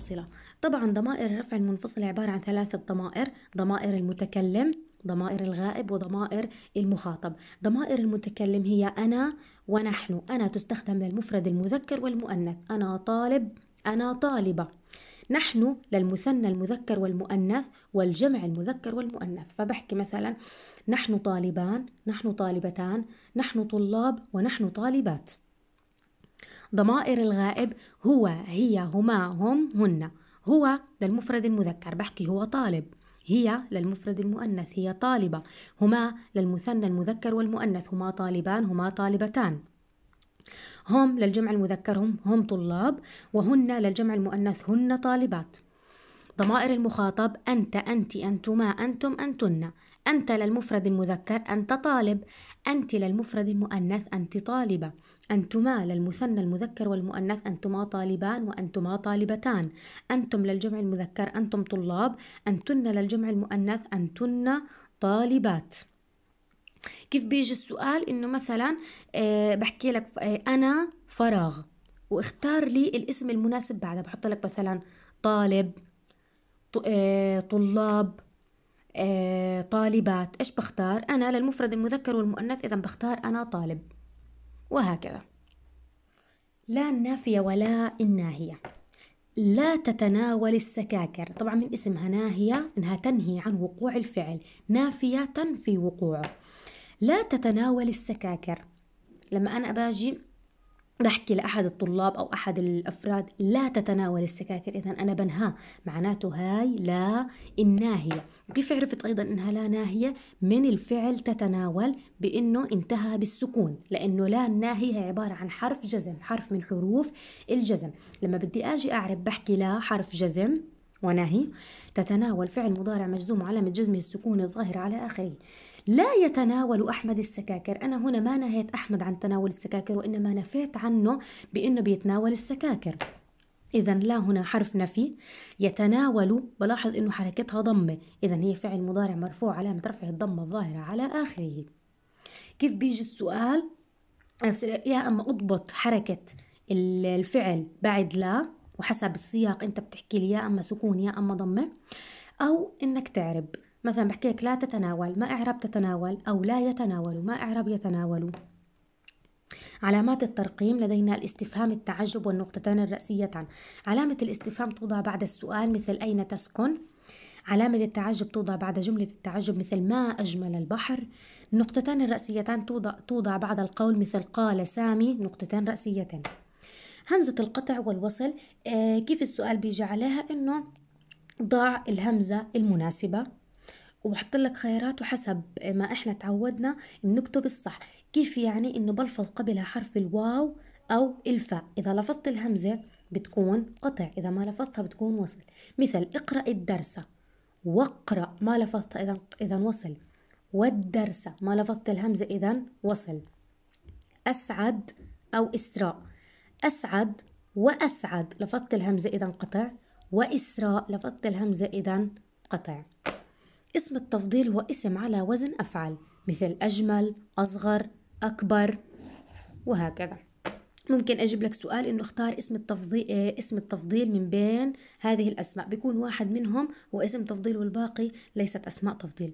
منفصلة طبعا ضمائر الرفع المنفصل عبارة عن ثلاثة ضمائر ضمائر المتكلم ضمائر الغائب وضمائر المخاطب ضمائر المتكلم هي أنا ونحن أنا تستخدم للمفرد المذكر والمؤنث أنا طالب أنا طالبة نحن للمثنى المذكر والمؤنث والجمع المذكر والمؤنث فبحكي مثلا نحن طالبان نحن طالبتان نحن طلاب ونحن طالبات ضمائر الغائب هو هي هما هم هن هو للمفرد المذكر بحكي هو طالب هي للمفرد المؤنث هي طالبة هما للمثنى المذكر والمؤنث هما طالبان هما طالبتان هم للجمع المذكر هم هم طلاب وهن للجمع المؤنث هن طالبات ضمائر المخاطب أنت أنت أنتما أنتم أنتن أنت للمفرد المذكر أنت طالب أنت للمفرد المؤنث أنت طالبة أنتما للمثنى المذكر والمؤنث أنتما طالبان وأنتما طالبتان أنتم للجمع المذكر أنتم طلاب أنتن للجمع المؤنث أنتن طالبات كيف بيجي السؤال إنه مثلا آه، بحكي لك آه، أنا فراغ واختار لي الاسم المناسب بعدها بحط لك مثلا طالب آه، طلاب آه، طالبات ايش بختار انا للمفرد المذكر والمؤنث اذا بختار انا طالب وهكذا لا النافية ولا الناهية لا تتناول السكاكر طبعا من اسمها ناهية انها تنهي عن وقوع الفعل نافية تنفي وقوعه لا تتناول السكاكر لما انا باجي بحكي لأحد الطلاب أو أحد الأفراد لا تتناول السكاكر إذا أنا بنها معناته هاي لا الناهية وكيف عرفت أيضا إنها لا ناهية من الفعل تتناول بإنه انتهى بالسكون لأنه لا الناهية هي عبارة عن حرف جزم حرف من حروف الجزم لما بدي أجي أعرف بحكي لا حرف جزم وناهي تتناول فعل مضارع مجزوم علامة جزمه السكون الظاهر على آخره لا يتناول أحمد السكاكر أنا هنا ما نهيت أحمد عن تناول السكاكر وإنما نفيت عنه بأنه بيتناول السكاكر إذا لا هنا حرف نفي يتناول بلاحظ إنه حركتها ضمة إذا هي فعل مضارع مرفوع علامة رفع الضمة الظاهرة على آخره كيف بيجي السؤال يا أما أضبط حركة الفعل بعد لا وحسب السياق انت بتحكي لي يا اما سكون يا اما ضمه او انك تعرب مثلا بحكي لك لا تتناول ما اعرب تتناول او لا يتناول ما اعرب يتناول علامات الترقيم لدينا الاستفهام التعجب والنقطتان الرأسيتان علامة الاستفهام توضع بعد السؤال مثل أين تسكن علامة التعجب توضع بعد جملة التعجب مثل ما أجمل البحر نقطتان الرأسيتان توضع, توضع بعد القول مثل قال سامي نقطتان رأسيتان همزة القطع والوصل آه، كيف السؤال بيجي عليها إنه ضع الهمزة المناسبة وبحط لك خيارات وحسب ما احنا تعودنا بنكتب الصح كيف يعني انه بلفظ قبلها حرف الواو او الفاء اذا لفظت الهمزة بتكون قطع اذا ما لفظتها بتكون وصل مثل اقرأ الدرس واقرأ ما لفظتها اذا اذا وصل والدرس ما لفظت الهمزة اذا وصل اسعد او اسراء أسعد وأسعد لفظت الهمزة إذا انقطع وإسراء لفظت الهمزة إذا انقطع اسم التفضيل هو اسم على وزن أفعل مثل أجمل أصغر أكبر وهكذا ممكن أجيب لك سؤال إنه اختار اسم التفضيل آه، اسم التفضيل من بين هذه الأسماء بيكون واحد منهم هو اسم تفضيل والباقي ليست أسماء تفضيل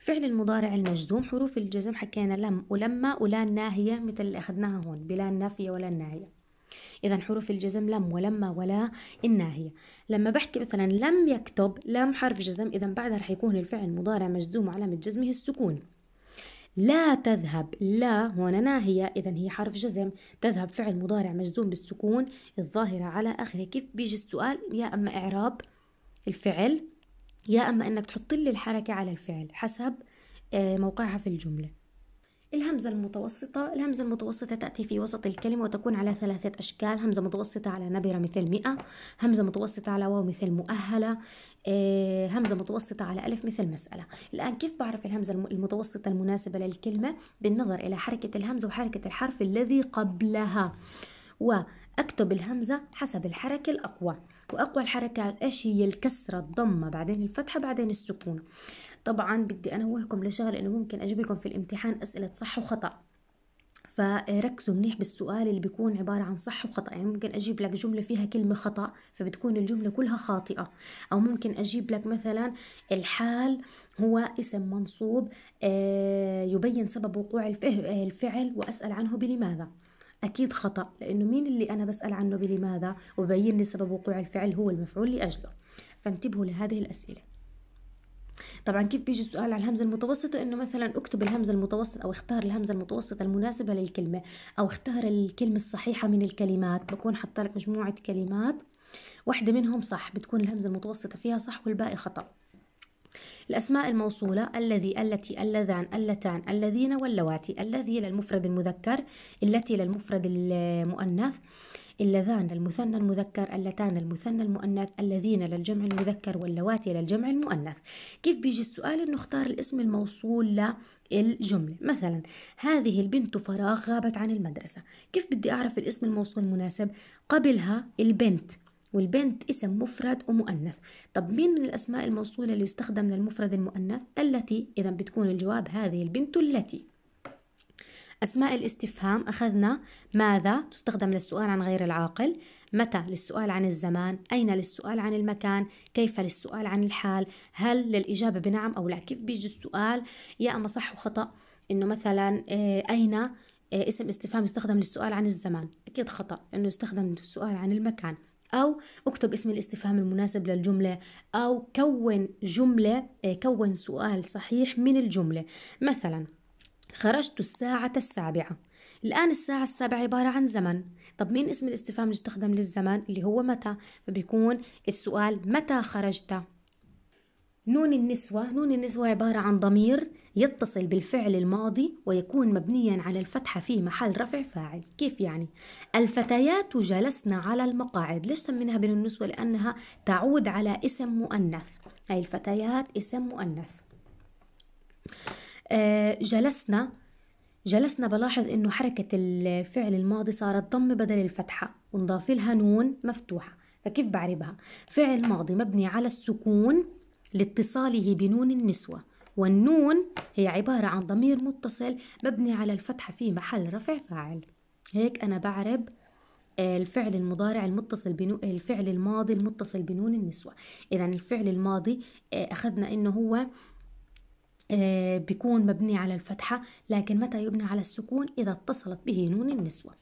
فعل المضارع المجزوم حروف الجزم حكينا لم ولما ولان ناهية مثل اللي أخذناها هون بلا النافية ولا الناهية إذا حروف الجزم لم ولما ولا الناهية لما بحكي مثلا لم يكتب لم حرف جزم إذا بعدها رح يكون الفعل مضارع مجزوم وعلامة جزمه السكون لا تذهب لا هون ناهية إذا هي حرف جزم تذهب فعل مضارع مجزوم بالسكون الظاهرة على آخره كيف بيجي السؤال يا أما إعراب الفعل يا أما أنك تحط لي الحركة على الفعل حسب آه، موقعها في الجملة الهمزة المتوسطة الهمزة المتوسطة تأتي في وسط الكلمة وتكون على ثلاثة أشكال همزة متوسطة على نبرة مثل مئة همزة متوسطة على واو مثل مؤهلة آه، همزة متوسطة على ألف مثل مسألة الآن كيف بعرف الهمزة المتوسطة المناسبة للكلمة بالنظر إلى حركة الهمزة وحركة الحرف الذي قبلها وأكتب الهمزة حسب الحركة الأقوى واقوى الحركات ايش هي الكسره الضمه بعدين الفتحه بعدين السكون طبعا بدي انوهكم لشغله انه ممكن اجيب لكم في الامتحان اسئله صح وخطا فركزوا منيح بالسؤال اللي بيكون عبارة عن صح وخطأ يعني ممكن أجيب لك جملة فيها كلمة خطأ فبتكون الجملة كلها خاطئة أو ممكن أجيب لك مثلا الحال هو اسم منصوب آه، يبين سبب وقوع الفعل وأسأل عنه بلماذا أكيد خطأ لأنه مين اللي أنا بسأل عنه بلماذا وبين لي سبب وقوع الفعل هو المفعول لأجله فانتبهوا لهذه الأسئلة طبعا كيف بيجي السؤال على الهمزة المتوسطة إنه مثلا اكتب الهمزة المتوسطة أو اختار الهمزة المتوسطة المناسبة للكلمة أو اختار الكلمة الصحيحة من الكلمات بكون حاطة لك مجموعة كلمات واحدة منهم صح بتكون الهمزة المتوسطة فيها صح والباقي خطأ الأسماء الموصولة الذي التي اللذان اللتان الذين واللواتي الذي للمفرد المذكر التي للمفرد المؤنث اللذان للمثنى المذكر اللتان للمثنى المؤنث الذين للجمع المذكر واللواتي للجمع المؤنث كيف بيجي السؤال انه اختار الاسم الموصول للجملة مثلا هذه البنت فراغ غابت عن المدرسة كيف بدي أعرف الاسم الموصول المناسب قبلها البنت والبنت اسم مفرد ومؤنث طب مين من الأسماء الموصولة اللي يستخدم للمفرد المؤنث التي إذا بتكون الجواب هذه البنت التي أسماء الاستفهام أخذنا ماذا تستخدم للسؤال عن غير العاقل متى للسؤال عن الزمان أين للسؤال عن المكان كيف للسؤال عن الحال هل للإجابة بنعم أو لا كيف بيجي السؤال يا أما صح وخطأ إنه مثلا آه، أين آه، اسم استفهام يستخدم للسؤال عن الزمان أكيد خطأ لأنه يستخدم للسؤال عن المكان أو اكتب اسم الاستفهام المناسب للجملة أو كون جملة آه، كون سؤال صحيح من الجملة مثلا خرجت الساعة السابعة الآن الساعة السابعة عبارة عن زمن طب مين اسم الاستفهام اللي استخدم للزمن اللي هو متى فبيكون السؤال متى خرجت نون النسوة نون النسوة عبارة عن ضمير يتصل بالفعل الماضي ويكون مبنيا على الفتحة في محل رفع فاعل كيف يعني؟ الفتيات جلسن على المقاعد ليش سميناها بنون النسوة؟ لأنها تعود على اسم مؤنث أي الفتيات اسم مؤنث جلسنا آه، جلسنا بلاحظ انه حركة الفعل الماضي صارت ضم بدل الفتحة ونضاف لها نون مفتوحة فكيف بعربها فعل ماضي مبني على السكون لاتصاله بنون النسوة والنون هي عبارة عن ضمير متصل مبني على الفتحة في محل رفع فاعل هيك أنا بعرب آه، الفعل المضارع المتصل بنو... الفعل الماضي المتصل بنون النسوة إذا الفعل الماضي آه، أخذنا إنه هو آه، بيكون مبني على الفتحة لكن متى يبنى على السكون إذا اتصلت به نون النسوة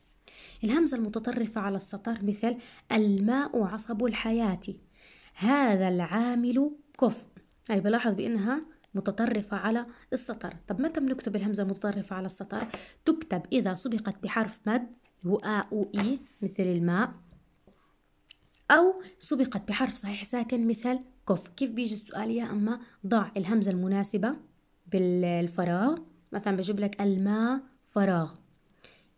الهمزة المتطرفة على السطر مثل الماء عصب الحياة هذا العامل كفء أي بلاحظ بأنها متطرفة على السطر طب متى بنكتب الهمزة متطرفة على السطر تكتب إذا سبقت بحرف مد و آ أو إي مثل الماء أو سبقت بحرف صحيح ساكن مثل كف كيف بيجي السؤال يا أما ضع الهمزة المناسبة بالفراغ مثلا بجيب لك الماء فراغ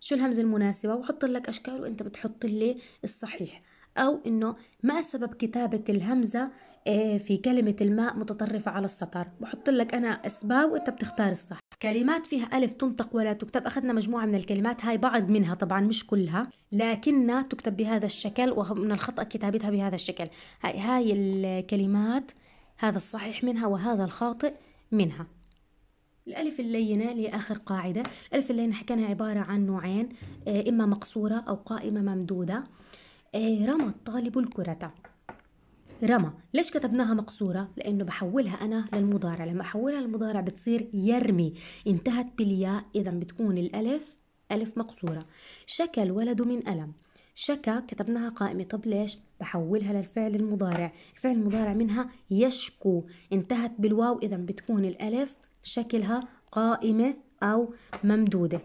شو الهمزة المناسبة وحط لك أشكال وأنت بتحط لي الصحيح أو إنه ما سبب كتابة الهمزة آه، في كلمة الماء متطرفة على السطر بحط لك أنا أسباب وأنت بتختار الصح كلمات فيها ألف تنطق ولا تكتب أخذنا مجموعة من الكلمات هاي بعض منها طبعا مش كلها لكنها تكتب بهذا الشكل ومن الخطأ كتابتها بهذا الشكل هاي, هاي الكلمات هذا الصحيح منها وهذا الخاطئ منها الألف اللينة لآخر قاعدة الألف اللينة حكينا عبارة عن نوعين آه، إما مقصورة أو قائمة ممدودة إيه، رمى الطالب الكرة رمى ليش كتبناها مقصورة؟ لأنه بحولها أنا للمضارع لما أحولها للمضارع بتصير يرمي انتهت بالياء إذا بتكون الألف ألف مقصورة شكى الولد من ألم شكى كتبناها قائمة طب ليش؟ بحولها للفعل المضارع الفعل المضارع منها يشكو انتهت بالواو إذا بتكون الألف شكلها قائمة أو ممدودة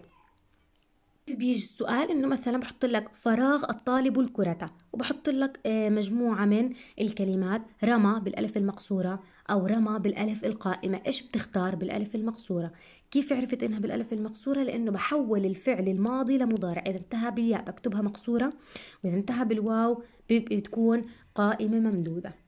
بيجي السؤال انه مثلا بحط لك فراغ الطالب الكرة وبحط لك آه، مجموعة من الكلمات رمى بالالف المقصورة او رمى بالالف القائمة ايش بتختار بالالف المقصورة كيف عرفت انها بالالف المقصورة لانه بحول الفعل الماضي لمضارع اذا انتهى بالياء بكتبها مقصورة واذا انتهى بالواو بتكون قائمة ممدودة